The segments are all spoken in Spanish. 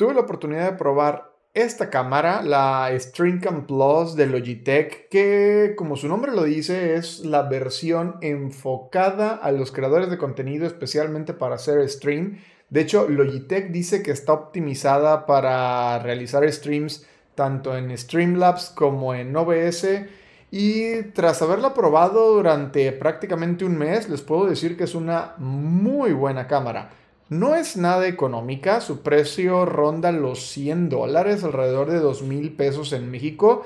Tuve la oportunidad de probar esta cámara, la StreamCam Plus de Logitech, que como su nombre lo dice es la versión enfocada a los creadores de contenido especialmente para hacer stream. De hecho, Logitech dice que está optimizada para realizar streams tanto en Streamlabs como en OBS. Y tras haberla probado durante prácticamente un mes, les puedo decir que es una muy buena cámara. No es nada económica, su precio ronda los 100 dólares, alrededor de 2 mil pesos en México,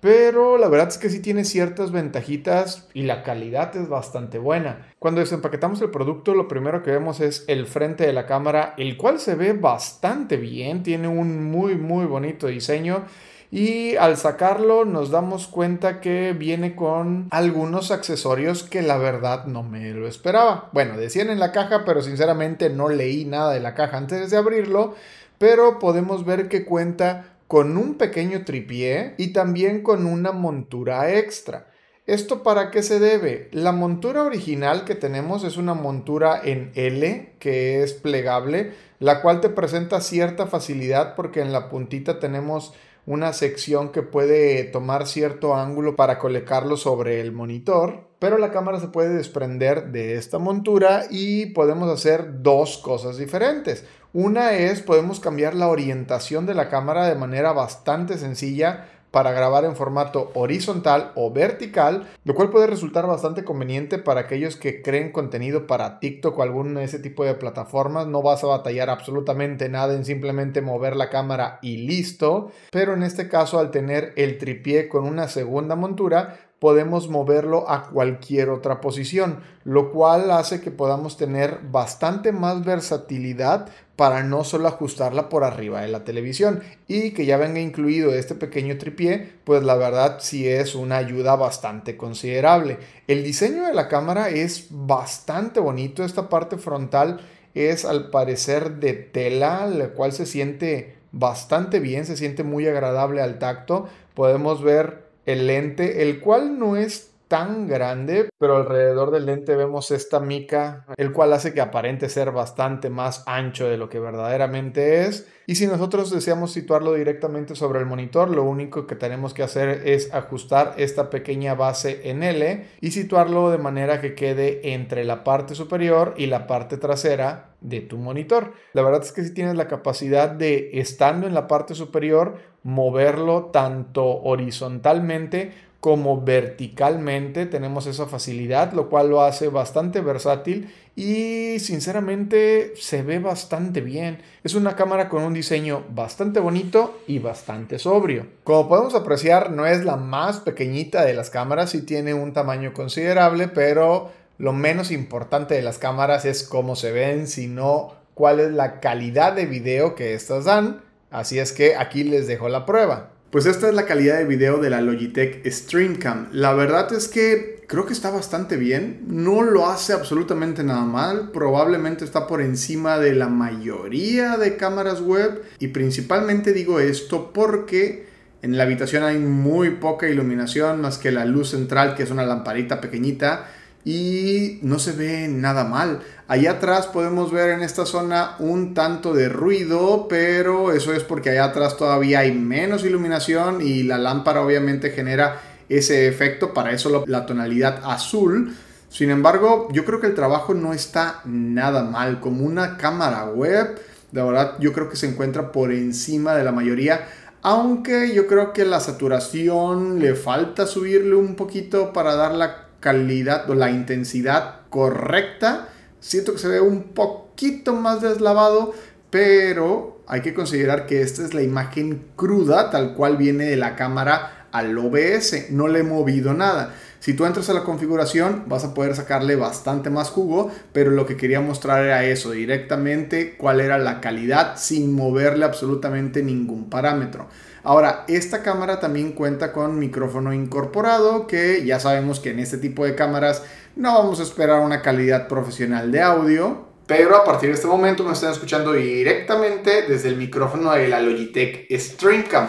pero la verdad es que sí tiene ciertas ventajitas y la calidad es bastante buena. Cuando desempaquetamos el producto, lo primero que vemos es el frente de la cámara, el cual se ve bastante bien, tiene un muy muy bonito diseño y al sacarlo nos damos cuenta que viene con algunos accesorios que la verdad no me lo esperaba. Bueno, decían en la caja, pero sinceramente no leí nada de la caja antes de abrirlo, pero podemos ver que cuenta con un pequeño tripié y también con una montura extra. ¿Esto para qué se debe? La montura original que tenemos es una montura en L que es plegable, la cual te presenta cierta facilidad porque en la puntita tenemos una sección que puede tomar cierto ángulo para colocarlo sobre el monitor, pero la cámara se puede desprender de esta montura y podemos hacer dos cosas diferentes. Una es podemos cambiar la orientación de la cámara de manera bastante sencilla para grabar en formato horizontal o vertical, lo cual puede resultar bastante conveniente para aquellos que creen contenido para TikTok o algún de ese tipo de plataformas. No vas a batallar absolutamente nada en simplemente mover la cámara y listo, pero en este caso al tener el tripié con una segunda montura, podemos moverlo a cualquier otra posición, lo cual hace que podamos tener bastante más versatilidad para no solo ajustarla por arriba de la televisión y que ya venga incluido este pequeño tripié, pues la verdad sí es una ayuda bastante considerable. El diseño de la cámara es bastante bonito, esta parte frontal es al parecer de tela, la cual se siente bastante bien, se siente muy agradable al tacto. Podemos ver el lente, el cual no es tan grande, pero alrededor del lente vemos esta mica, el cual hace que aparente ser bastante más ancho de lo que verdaderamente es. Y si nosotros deseamos situarlo directamente sobre el monitor, lo único que tenemos que hacer es ajustar esta pequeña base en L y situarlo de manera que quede entre la parte superior y la parte trasera de tu monitor. La verdad es que si tienes la capacidad de, estando en la parte superior, moverlo tanto horizontalmente como verticalmente tenemos esa facilidad, lo cual lo hace bastante versátil y sinceramente se ve bastante bien. Es una cámara con un diseño bastante bonito y bastante sobrio. Como podemos apreciar, no es la más pequeñita de las cámaras y tiene un tamaño considerable, pero lo menos importante de las cámaras es cómo se ven, sino cuál es la calidad de video que estas dan. Así es que aquí les dejo la prueba. Pues esta es la calidad de video de la Logitech StreamCam. La verdad es que creo que está bastante bien. No lo hace absolutamente nada mal. Probablemente está por encima de la mayoría de cámaras web. Y principalmente digo esto porque en la habitación hay muy poca iluminación más que la luz central que es una lamparita pequeñita y no se ve nada mal. Allá atrás podemos ver en esta zona un tanto de ruido, pero eso es porque allá atrás todavía hay menos iluminación y la lámpara obviamente genera ese efecto, para eso la tonalidad azul. Sin embargo, yo creo que el trabajo no está nada mal, como una cámara web, de verdad yo creo que se encuentra por encima de la mayoría. Aunque yo creo que la saturación le falta subirle un poquito para dar la calidad o la intensidad correcta. Siento que se ve un poquito más deslavado, pero hay que considerar que esta es la imagen cruda, tal cual viene de la cámara al OBS. No le he movido nada. Si tú entras a la configuración vas a poder sacarle bastante más jugo, pero lo que quería mostrar era eso, directamente cuál era la calidad sin moverle absolutamente ningún parámetro. Ahora, esta cámara también cuenta con micrófono incorporado, que ya sabemos que en este tipo de cámaras no vamos a esperar una calidad profesional de audio, pero a partir de este momento me están escuchando directamente desde el micrófono de la Logitech StreamCam.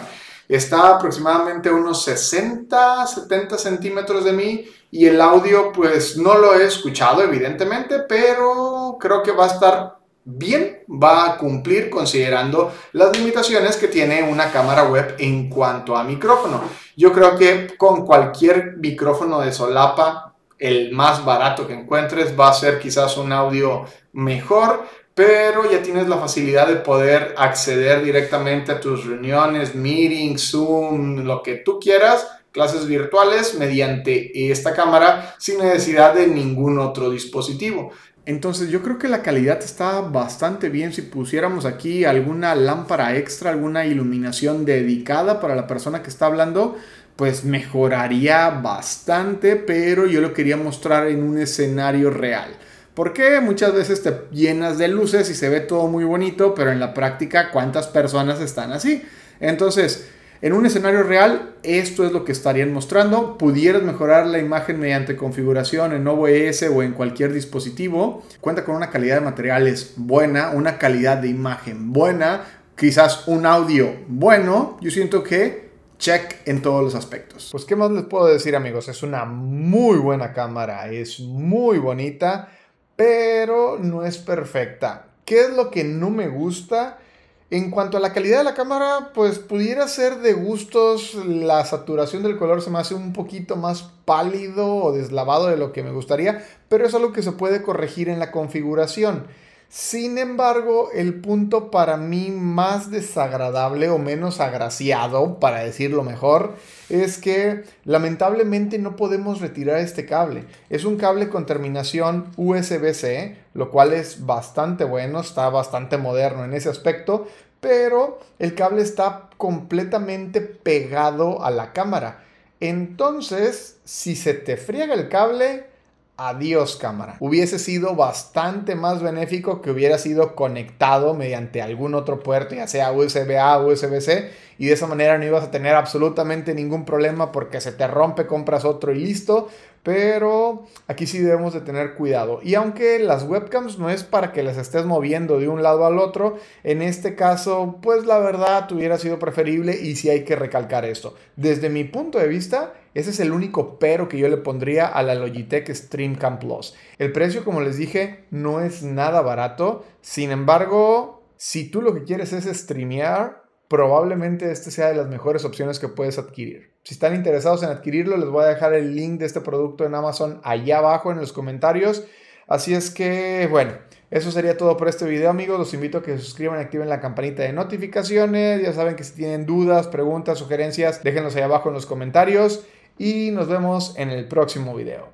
Está aproximadamente unos 60, 70 centímetros de mí y el audio pues no lo he escuchado evidentemente, pero creo que va a estar bien, va a cumplir considerando las limitaciones que tiene una cámara web en cuanto a micrófono. Yo creo que con cualquier micrófono de solapa, el más barato que encuentres va a ser quizás un audio mejor, pero ya tienes la facilidad de poder acceder directamente a tus reuniones, meetings, Zoom, lo que tú quieras, clases virtuales mediante esta cámara sin necesidad de ningún otro dispositivo. Entonces yo creo que la calidad está bastante bien si pusiéramos aquí alguna lámpara extra, alguna iluminación dedicada para la persona que está hablando, pues mejoraría bastante, pero yo lo quería mostrar en un escenario real. Porque muchas veces te llenas de luces y se ve todo muy bonito, pero en la práctica, ¿cuántas personas están así? Entonces, en un escenario real, esto es lo que estarían mostrando. Pudieras mejorar la imagen mediante configuración en OBS o en cualquier dispositivo. Cuenta con una calidad de materiales buena, una calidad de imagen buena, quizás un audio bueno. Yo siento que check en todos los aspectos. Pues qué más les puedo decir amigos, es una muy buena cámara, es muy bonita pero no es perfecta. ¿Qué es lo que no me gusta? En cuanto a la calidad de la cámara, pues pudiera ser de gustos, la saturación del color se me hace un poquito más pálido o deslavado de lo que me gustaría, pero es algo que se puede corregir en la configuración. Sin embargo, el punto para mí más desagradable o menos agraciado, para decirlo mejor, es que lamentablemente no podemos retirar este cable. Es un cable con terminación USB-C, lo cual es bastante bueno, está bastante moderno en ese aspecto, pero el cable está completamente pegado a la cámara. Entonces, si se te friega el cable, Adiós cámara. Hubiese sido bastante más benéfico que hubiera sido conectado mediante algún otro puerto, ya sea USB-A, USB-C, y de esa manera no ibas a tener absolutamente ningún problema porque se te rompe, compras otro y listo. Pero aquí sí debemos de tener cuidado. Y aunque las webcams no es para que las estés moviendo de un lado al otro, en este caso, pues la verdad hubiera sido preferible y sí hay que recalcar esto. Desde mi punto de vista, ese es el único pero que yo le pondría a la Logitech Streamcam Plus. El precio, como les dije, no es nada barato. Sin embargo, si tú lo que quieres es streamear, probablemente este sea de las mejores opciones que puedes adquirir. Si están interesados en adquirirlo, les voy a dejar el link de este producto en Amazon allá abajo en los comentarios. Así es que, bueno, eso sería todo por este video, amigos. Los invito a que se suscriban, activen la campanita de notificaciones. Ya saben que si tienen dudas, preguntas, sugerencias, déjenlos allá abajo en los comentarios. Y nos vemos en el próximo video.